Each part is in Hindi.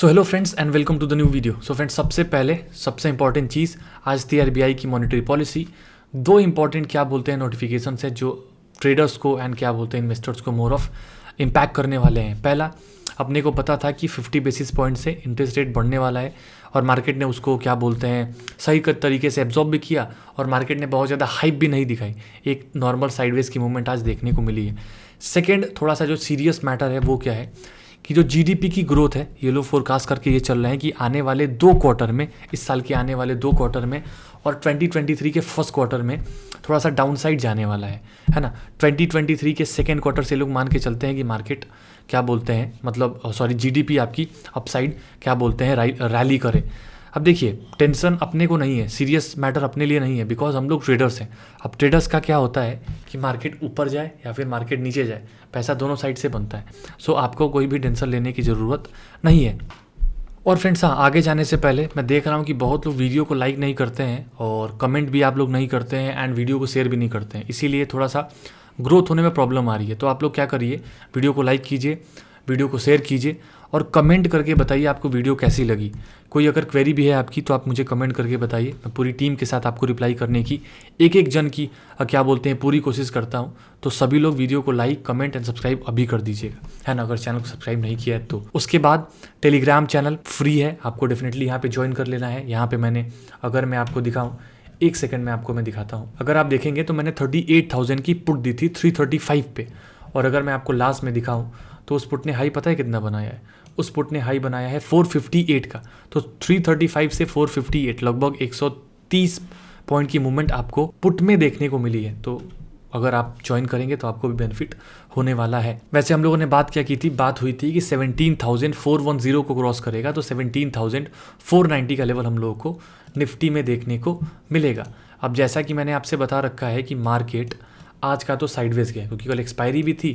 so hello friends and welcome to the new video so friends सबसे पहले सबसे इंपॉर्टेंट चीज़ आज थी आरबीआई की मॉनेटरी पॉलिसी दो इंपॉर्टेंट क्या बोलते हैं नोटिफिकेशन से जो ट्रेडर्स को एंड क्या बोलते हैं इन्वेस्टर्स को मोर ऑफ इम्पैक्ट करने वाले हैं पहला अपने को पता था कि 50 बेसिस पॉइंट से इंटरेस्ट रेट बढ़ने वाला है और मार्केट ने उसको क्या बोलते हैं सही तरीके से एब्जॉर्ब भी किया और मार्केट ने बहुत ज़्यादा हाइप भी नहीं दिखाई एक नॉर्मल साइडवेज की मूवमेंट आज देखने को मिली है सेकेंड थोड़ा सा जो सीरियस मैटर है वो क्या है कि जो जीडीपी की ग्रोथ है ये लोग फोरकास्ट करके ये चल रहे हैं कि आने वाले दो क्वार्टर में इस साल के आने वाले दो क्वार्टर में और 2023 के फर्स्ट क्वार्टर में थोड़ा सा डाउन साइड जाने वाला है है ना 2023 के सेकेंड क्वार्टर से लोग मान के चलते हैं कि मार्केट क्या बोलते हैं मतलब सॉरी oh, जीडीपी आपकी अपसाइड क्या बोलते हैं रैली करे अब देखिए टेंशन अपने को नहीं है सीरियस मैटर अपने लिए नहीं है बिकॉज हम लोग ट्रेडर्स हैं अब ट्रेडर्स का क्या होता है कि मार्केट ऊपर जाए या फिर मार्केट नीचे जाए पैसा दोनों साइड से बनता है सो so, आपको कोई भी टेंशन लेने की ज़रूरत नहीं है और फ्रेंड्स हाँ आगे जाने से पहले मैं देख रहा हूँ कि बहुत लोग वीडियो को लाइक नहीं करते हैं और कमेंट भी आप लोग नहीं करते हैं एंड वीडियो को शेयर भी नहीं करते हैं इसीलिए थोड़ा सा ग्रोथ होने में प्रॉब्लम आ रही है तो आप लोग क्या करिए वीडियो को लाइक कीजिए वीडियो को शेयर कीजिए और कमेंट करके बताइए आपको वीडियो कैसी लगी कोई अगर क्वेरी भी है आपकी तो आप मुझे कमेंट करके बताइए मैं पूरी टीम के साथ आपको रिप्लाई करने की एक एक जन की क्या बोलते हैं पूरी कोशिश करता हूँ तो सभी लोग वीडियो को लाइक कमेंट एंड सब्सक्राइब अभी कर दीजिएगा है ना अगर चैनल को सब्सक्राइब नहीं किया है तो उसके बाद टेलीग्राम चैनल फ्री है आपको डेफिनेटली यहाँ पर ज्वाइन कर लेना है यहाँ पर मैंने अगर मैं आपको दिखाऊँ एक सेकेंड में आपको मैं दिखाता हूँ अगर आप देखेंगे तो मैंने थर्टी एट थाउजेंड की पुट दी थी थ्री थर्टी फाइव पे और अगर मैं आपको लास्ट में दिखाऊँ तो उस पुट ने हाई पता है कितना बनाया है उस पुट ने हाई बनाया है 458 का तो 335 से 458 लगभग 130 पॉइंट की मूवमेंट आपको पुट में देखने को मिली है तो अगर आप ज्वाइन करेंगे तो आपको भी बेनिफिट होने वाला है वैसे हम लोगों ने बात क्या की थी बात हुई थी कि 17,410 को क्रॉस करेगा तो 17,490 का लेवल हम लोगों को निफ्टी में देखने को मिलेगा अब जैसा कि मैंने आपसे बता रखा है कि मार्केट आज का तो साइडवेज गया क्योंकि कल एक्सपायरी भी थी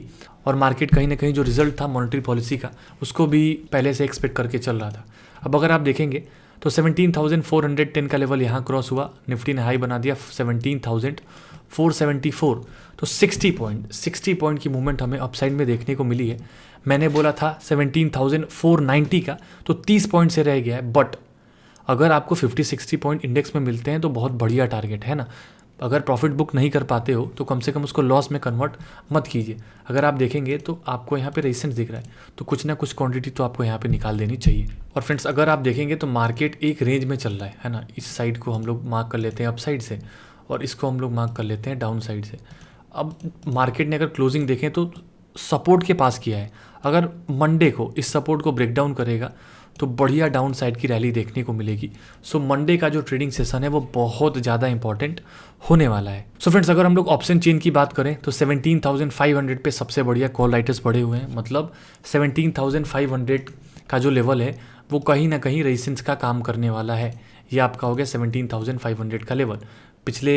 और मार्केट कहीं ना कहीं जो रिजल्ट था मॉनेटरी पॉलिसी का उसको भी पहले से एक्सपेक्ट करके चल रहा था अब अगर आप देखेंगे तो 17,410 का लेवल यहाँ क्रॉस हुआ निफ्टी ने हाई बना दिया 17,474 तो 60 पॉइंट 60 पॉइंट की मूवमेंट हमें अपसाइड में देखने को मिली है मैंने बोला था 17,490 का तो 30 पॉइंट से रह गया है बट अगर आपको 50-60 पॉइंट इंडेक्स में मिलते हैं तो बहुत बढ़िया टारगेट है ना अगर प्रॉफिट बुक नहीं कर पाते हो तो कम से कम उसको लॉस में कन्वर्ट मत कीजिए अगर आप देखेंगे तो आपको यहाँ पे रेसेंट दिख रहा है तो कुछ ना कुछ क्वांटिटी तो आपको यहाँ पे निकाल देनी चाहिए और फ्रेंड्स अगर आप देखेंगे तो मार्केट एक रेंज में चल रहा है है ना इस साइड को हम लोग मार्क कर लेते हैं अप साइड से और इसको हम लोग मार्क कर लेते हैं डाउन साइड से अब मार्केट ने अगर क्लोजिंग देखें तो सपोर्ट के पास किया है अगर मंडे को इस सपोर्ट को ब्रेक डाउन करेगा तो बढ़िया डाउन साइड की रैली देखने को मिलेगी सो so, मंडे का जो ट्रेडिंग सेशन है वो बहुत ज़्यादा इंपॉर्टेंट होने वाला है सो so फ्रेंड्स अगर हम लोग ऑप्शन चेन की बात करें तो 17,500 पे सबसे बढ़िया कॉल राइटर्स बढ़े हुए हैं मतलब 17,500 का जो लेवल है वो कहीं ना कहीं रेजिस्टेंस का काम करने वाला है ये आपका हो गया सेवनटीन थाउजेंड फाइव हंड्रेड का लेवल पिछले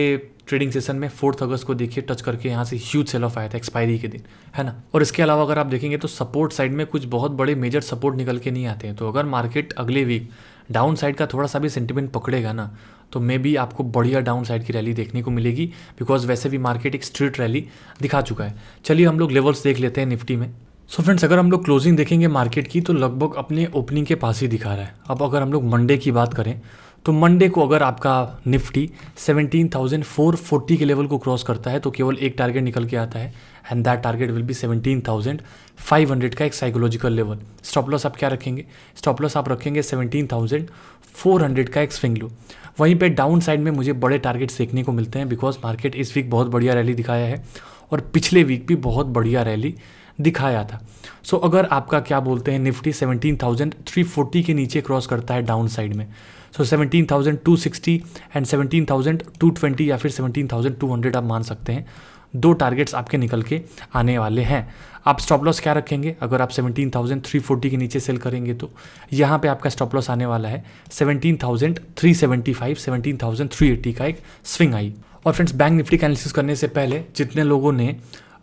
ट्रेडिंग सेशन में फोर्थ अगस्त को देखिए टच करके यहाँ से ह्यूज सेल ऑफ आया था एक्सपायरी के दिन है ना और इसके अलावा अगर आप देखेंगे तो सपोर्ट साइड में कुछ बहुत बड़े मेजर सपोर्ट निकल के नहीं आते हैं तो अगर मार्केट अगले वीक डाउन साइड का थोड़ा सा भी सेंटिमेंट पकड़ेगा ना तो मे भी आपको बढ़िया डाउन साइड की रैली देखने को मिलेगी बिकॉज वैसे भी मार्केट एक स्ट्रीट रैली दिखा चुका है चलिए हम लोग लेवल्स देख लेते हैं निफ्टी में सो so फ्रेंड्स अगर हम लोग क्लोजिंग देखेंगे मार्केट की तो लगभग अपने ओपनिंग के पास ही दिखा रहा है अब अगर हम लोग मंडे की बात करें तो मंडे को अगर आपका निफ्टी 17,440 के लेवल को क्रॉस करता है तो केवल एक टारगेट निकल के आता है and that target will be 17,500 का एक साइकोलॉजिकल लेवल स्टॉप लॉस आप क्या रखेंगे स्टॉप लॉस आप रखेंगे 17,400 का एक स्विंग लो वहीं पे डाउन साइड में मुझे बड़े टारगेट्स देखने को मिलते हैं बिकॉज मार्केट इस वीक बहुत बढ़िया रैली दिखाया है और पिछले वीक भी बहुत बढ़िया रैली दिखाया था सो so, अगर आपका क्या बोलते हैं निफ्टी 17,340 के नीचे क्रॉस करता है डाउन साइड में सो so, 17,260 एंड 17,220 या फिर 17,200 आप मान सकते हैं दो टारगेट्स आपके निकल के आने वाले हैं आप स्टॉप लॉस क्या रखेंगे अगर आप 17,340 के नीचे सेल करेंगे तो यहाँ पे आपका स्टॉप लॉस आने वाला है 17,375 17,380 का एक स्विंग आई और फ्रेंड्स बैंक निफ्टी का एनालिसिस करने से पहले जितने लोगों ने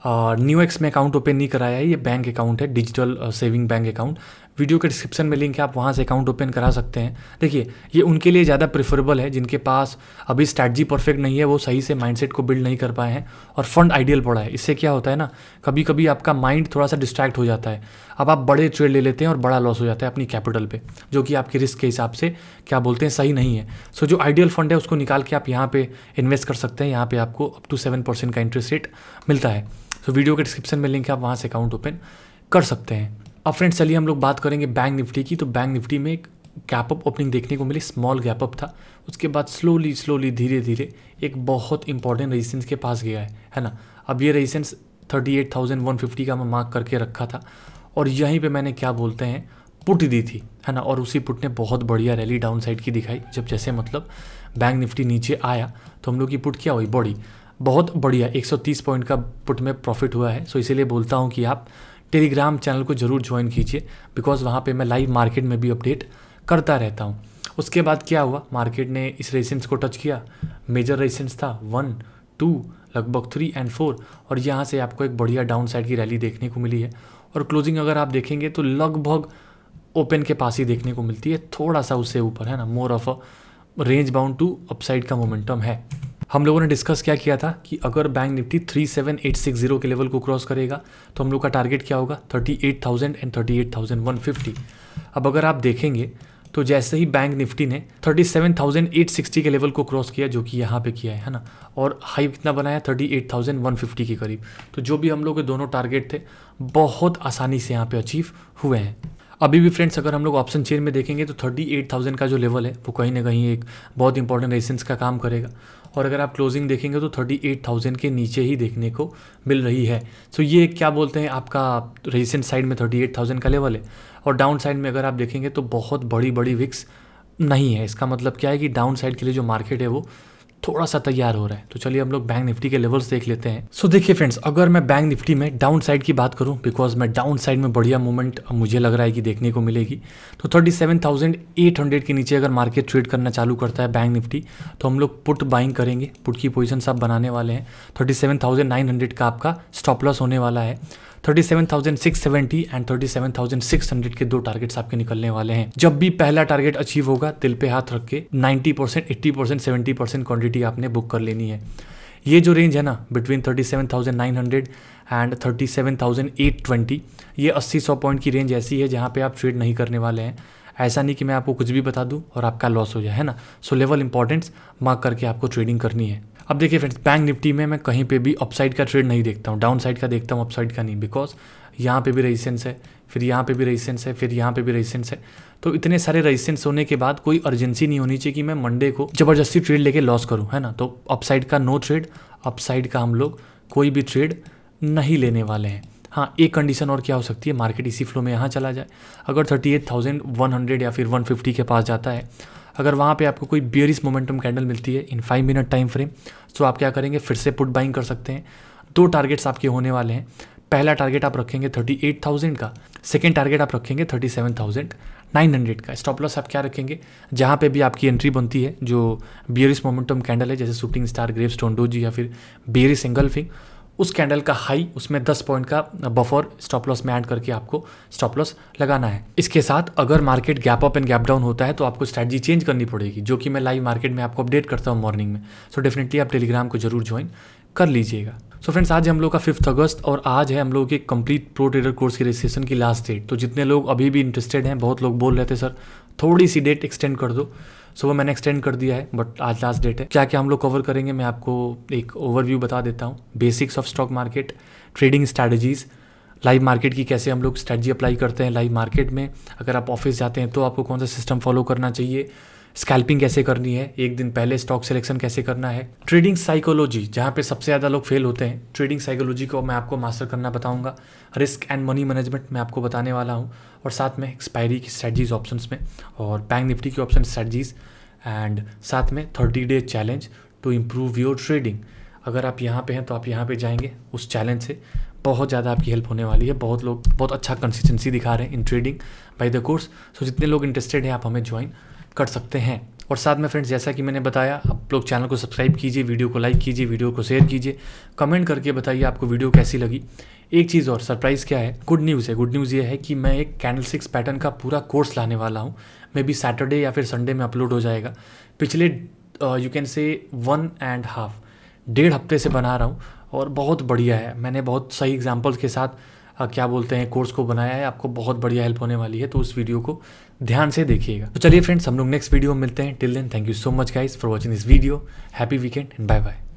न्यू एक्स में अकाउंट ओपन नहीं कराया है ये बैंक अकाउंट है digital saving bank account video के डिस्क्रिप्शन में लिंक है आप वहाँ से अकाउंट ओपन करा सकते हैं देखिए ये उनके लिए ज़्यादा प्रेफरेबल है जिनके पास अभी स्ट्रैटजी परफेक्ट नहीं है वो सही से माइंडसेट को बिल्ड नहीं कर पाए हैं और फंड आइडियल पड़ा है इससे क्या होता है ना कभी कभी आपका माइंड थोड़ा सा डिस्ट्रैक्ट हो जाता है अब आप बड़े ट्रेड ले लेते हैं और बड़ा लॉस हो जाता है अपनी कैपिटल पर जो कि आपके रिस्क के हिसाब से क्या बोलते हैं सही नहीं है सो जो आइडियल फंड है उसको निकाल के आप यहाँ पर इन्वेस्ट कर सकते हैं यहाँ पर आपको अप टू सेवन परसेंट का इंटरेस्ट रेट मिलता है सो तो वीडियो के डिस्क्रिप्शन में लिंक है आप वहाँ से अकाउंट ओपन कर सकते हैं अब फ्रेंड्स चलिए हम लोग बात करेंगे बैंक निफ्टी की तो बैंक निफ्टी में एक गैप अप ओपनिंग देखने को मिली स्मॉल गैप अप था उसके बाद स्लोली स्लोली धीरे धीरे एक बहुत इंपॉर्टेंट रेजिस्टेंस के पास गया है है ना अब ये रेजिस्टेंस 38,150 का मैं मार्क करके रखा था और यहीं पे मैंने क्या बोलते हैं पुट दी थी है ना और उसी पुट ने बहुत बढ़िया रैली डाउन साइड की दिखाई जब जैसे मतलब बैंक निफ्टी नीचे आया तो हम लोग की पुट क्या हुई बॉडी बहुत बढ़िया 130 पॉइंट का पुट में प्रॉफिट हुआ है सो इसीलिए बोलता हूँ कि आप टेलीग्राम चैनल को ज़रूर ज्वाइन कीजिए बिकॉज़ वहाँ पे मैं लाइव मार्केट में भी अपडेट करता रहता हूँ उसके बाद क्या हुआ मार्केट ने इस रेसेंस को टच किया मेजर रेसेंस था वन टू लगभग थ्री एंड फोर और यहाँ से आपको एक बढ़िया डाउन साइड की रैली देखने को मिली है और क्लोजिंग अगर आप देखेंगे तो लगभग ओपन के पास ही देखने को मिलती है थोड़ा सा उससे ऊपर है ना more of a range bound to upside का मोमेंटम है हम लोगों ने डिस्कस क्या किया था कि अगर बैंक निफ्टी 37860 के लेवल को क्रॉस करेगा तो हम लोग का टारगेट क्या होगा 38,000 एंड 38,150 अब अगर आप देखेंगे तो जैसे ही बैंक निफ्टी ने 37,860 के लेवल को क्रॉस किया जो कि यहाँ पे किया है ना और हाई कितना बनाया 38,150 के करीब तो जो भी हम लोग के दोनों टारगेट थे बहुत आसानी से यहाँ पे अचीव हुए हैं अभी भी फ्रेंड्स अगर हम लोग ऑप्शन चेन में देखेंगे तो 38,000 का जो लेवल है वो कहीं ना कहीं एक बहुत इंपॉर्टेंट रेसेंस का काम करेगा और अगर आप क्लोजिंग देखेंगे तो 38,000 के नीचे ही देखने को मिल रही है सो ये क्या बोलते हैं आपका रेसेंट साइड में 38,000 का लेवल है और डाउन साइड में अगर आप देखेंगे तो बहुत बड़ी बड़ी विक्स नहीं है इसका मतलब क्या है कि डाउन साइड के लिए जो मार्केट है वो थोड़ा सा तैयार हो रहा है तो चलिए हम लोग बैंक निफ्टी के लेवल्स देख लेते हैं सो so, देखिए फ्रेंड्स अगर मैं बैंक निफ्टी में डाउन साइड की बात करूं बिकॉज मैं डाउन साइड में बढ़िया मूवमेंट मुझे लग रहा है कि देखने को मिलेगी तो 37,800 के नीचे अगर मार्केट ट्रेड करना चालू करता है बैंक निफ्टी तो हम लोग पुट बाइंग करेंगे पुट की पोजिशन आप बनाने वाले हैं थर्टी का आपका स्टॉप लॉस होने वाला है 37,670 एंड 37,600 के दो टारगेट्स आपके निकलने वाले हैं जब भी पहला टारगेट अचीव होगा दिल पे हाथ रख के 90 percent eighty percent seventy percent quantity आपने बुक कर लेनी है ये जो रेंज है ना बिटवीन 37,900 एंड 37,820 ये 80 सौ पॉइंट की रेंज ऐसी है जहाँ पे आप ट्रेड नहीं करने वाले हैं ऐसा नहीं कि मैं आपको कुछ भी बता दूँ और आपका लॉस हो जाए है ना सो लेवल इंपॉर्टेंट्स मार्क करके आपको ट्रेडिंग करनी है अब देखिए फ्रेंड्स बैंक निफ्टी में मैं कहीं पे भी अपसाइड का ट्रेड नहीं देखता हूँ डाउन साइड का देखता हूँ अपसाइड का नहीं बिकॉज यहाँ पे भी रेजिस्टेंस है फिर यहाँ पे भी रेजिस्टेंस है फिर यहाँ पे भी रेजिस्टेंस है तो इतने सारे रेजिस्टेंस होने के बाद कोई अर्जेंसी नहीं होनी चाहिए कि मैं मंडे को ज़बरदस्ती ट्रेड लेके लॉस करूँ है ना तो अपसाइड का नो ट्रेड अपसाइड का हम लोग कोई भी ट्रेड नहीं लेने वाले हैं हाँ एक कंडीशन और क्या हो सकती है मार्केट इसी फ्लो में यहाँ चला जाए अगर thirty eight thousand one hundred या फिर वन फिफ्टी के पास जाता है अगर वहाँ पे आपको कोई बियरिस मोमेंटम कैंडल मिलती है in five minute time frame तो आप क्या करेंगे फिर से पुट बाइंग कर सकते हैं दो टारगेट्स आपके होने वाले हैं पहला टारगेट आप रखेंगे थर्टी एट थाउजेंड का सेकेंड टारगेट आप रखेंगे thirty seven thousand nine hundred का स्टॉप लॉस आप क्या रखेंगे जहाँ पे भी आपकी एंट्री बनती है जो बियरिस मोमेंटम कैंडल है जैसे शूटिंग स्टार ग्रेव स्टोन या फिर बियरिस एंगल फिंग उस कैंडल का हाई उसमें 10 पॉइंट का बफर स्टॉप लॉस में ऐड करके आपको स्टॉप लॉस लगाना है इसके साथ अगर market gap up and gap down होता है तो आपको स्ट्रैटी चेंज करनी पड़ेगी जो कि मैं लाइव मार्केट में आपको अपडेट करता हूँ मॉर्निंग में सो so डेफिनेटली आप टेलीग्राम को जरूर ज्वाइन कर लीजिएगा सो so फ्रेंड्स आज हम लोग का फिफ्थ अगस्त और आज है हम लोग के कंप्लीट प्रो ट्रेडर कोर्स की रजिस्ट्रेशन की लास्ट डेट तो जितने लोग अभी भी इंटरेस्टेड हैं बहुत लोग बोल रहे थे सर थोड़ी सी डेट एक्सटेंड कर दो सो वो मैंने एक्सटेंड कर दिया है बट आज लास्ट डेट है क्या क्या हम लोग कवर करेंगे मैं आपको एक ओवरव्यू बता देता हूँ basics of stock market trading strategies live market की कैसे हम लोग स्ट्रैटी अप्लाई करते हैं लाइव मार्केट में अगर आप ऑफिस जाते हैं तो आपको कौन सा सिस्टम फॉलो करना चाहिए स्कैल्पिंग कैसे करनी है एक दिन पहले स्टॉक सिलेक्शन कैसे करना है ट्रेडिंग साइकोलॉजी जहाँ पे सबसे ज़्यादा लोग फेल होते हैं ट्रेडिंग साइकोलॉजी को मैं आपको मास्टर करना बताऊँगा रिस्क एंड मनी मैनेजमेंट मैं आपको बताने वाला हूँ और साथ में एक्सपायरी की स्ट्रैटीज ऑप्शन में और बैंक निफ्टी की ऑप्शन स्ट्रैटीज एंड साथ में thirty day challenge to improve your trading अगर आप यहाँ पे हैं तो आप यहाँ पे जाएंगे उस चैलेंज से बहुत ज़्यादा आपकी हेल्प होने वाली है बहुत लोग बहुत अच्छा कंसिस्टेंसी दिखा रहे हैं in trading by the course so जितने लोग इंटरेस्टेड हैं आप हमें ज्वाइन कर सकते हैं और साथ में फ्रेंड्स जैसा कि मैंने बताया आप लोग चैनल को सब्सक्राइब कीजिए वीडियो को लाइक कीजिए वीडियो को शेयर कीजिए कमेंट करके बताइए आपको वीडियो कैसी लगी एक चीज़ और सरप्राइज़ क्या है गुड न्यूज़ है गुड न्यूज़ ये है कि मैं एक कैंडल सिक्स पैटर्न का पूरा कोर्स लाने वाला हूँ मे बी सैटरडे या फिर संडे में अपलोड हो जाएगा पिछले यू कैन से वन एंड हाफ डेढ़ हफ्ते से बना रहा हूँ और बहुत बढ़िया है मैंने बहुत सही एग्जाम्पल्स के साथ क्या बोलते हैं कोर्स को बनाया है आपको बहुत बढ़िया हेल्प होने वाली है तो उस वीडियो को ध्यान से देखिएगा तो चलिए फ्रेंड्स हम लोग नेक्स्ट वीडियो में मिलते हैं till then thank you so much guys for watching this video happy weekend and bye bye